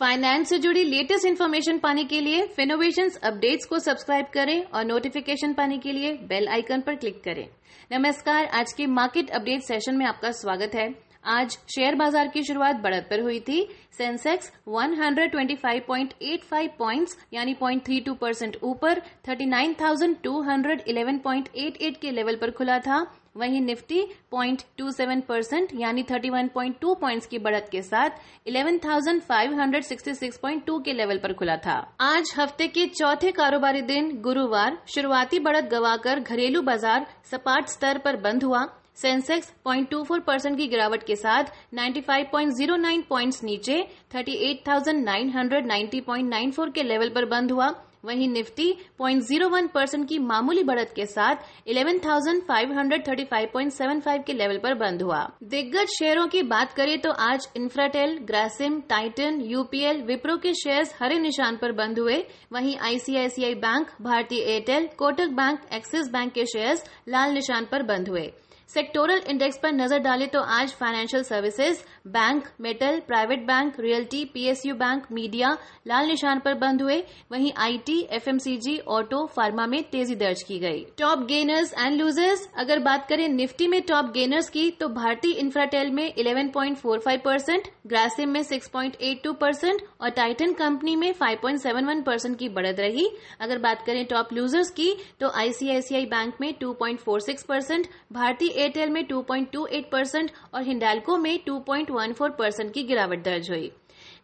finance से जुड़ी latest information पाने के लिए फिनोवेशन अपडेट्स को सब्सक्राइब करें और नोटिफिकेशन पाने के लिए बेल आइकन पर क्लिक करें नमस्कार आज के मार्केट अपडेट सेशन में आपका स्वागत है आज शेयर बाजार की शुरुआत बढ़त पर हुई थी सेंसेक्स 125.85 पॉइंट्स यानी 0.32 परसेंट ऊपर 39,211.88 के लेवल पर खुला था वहीं निफ्टी 0.27 परसेंट यानी 31.2 पॉइंट्स की बढ़त के साथ 11,566.2 के लेवल पर खुला था आज हफ्ते के चौथे कारोबारी दिन गुरुवार शुरुआती बढ़त गवाकर घरेलू बाजार सपाट स्तर पर बंद हुआ सेंसेक्स 0.24 परसेंट की गिरावट के साथ 95.09 पॉइंट्स नीचे 38,990.94 के लेवल पर बंद हुआ वहीं निफ्टी 0.01 परसेंट की मामूली बढ़त के साथ 11,535.75 के लेवल पर बंद हुआ दिग्गज शेयरों की बात करें तो आज Infratel Grasim Titan UPL Wipro के शेयर्स हरे निशान पर बंद हुए वहीं आईसीआईसीआई बैंक भारतीय Airtel Kotak bank Axis bank के शेयर्स लाल निशान पर बंद हुए सेक्टोरल इंडेक्स पर नजर डालें तो आज financial services bank metal private bank realty PSU bank media लाल निशान पर बंद हुए वहीं आईटी एफएमसीजी ऑटो फार्मा में तेजी दर्ज की गई टॉप गेनर्स एंड लूजर्स अगर बात करें निफ्टी में टॉप गेनर्स की तो भारतीय इंफ्राटेल में 11.45 परसेंट ग्रासिम में 6.82 परसेंट और टाइटन कंपनी में 5.71 परसेंट की बढ़त रही अगर बात करें टॉप लूजर्स की तो आईसीआईसीआई बैंक में 2.46 परसेंट भारतीय एयरटेल में 2.28 परसेंट और हिंडालको में 2.14 परसेंट की गिरावट दर्ज हुई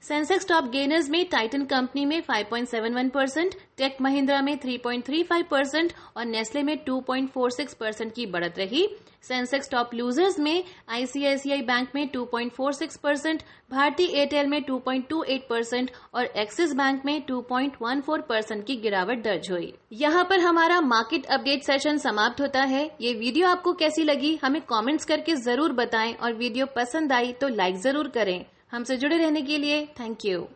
सेंसेक्स टॉप गेनर्स में टाइटन कंपनी में 5.71 परसेंट टेक महिंद्रा में 3.35 परसेंट और नेस्ले में 2.46 परसेंट की बढ़त रही सेंसेक्स टॉप लूजर्स में आईसीआईसीआई बैंक में 2.46 परसेंट भारतीय एयरटेल में 2.28 परसेंट और एक्सिस बैंक में 2.14 परसेंट की गिरावट दर्ज हुई यहाँ पर हमारा मार्केट अपडेट सेशन समाप्त होता है ये वीडियो आपको कैसी लगी हमें कॉमेंट्स करके जरूर बताएं और वीडियो पसंद आई तो लाइक जरूर करें हमसे जुड़े रहने के लिए थैंक यू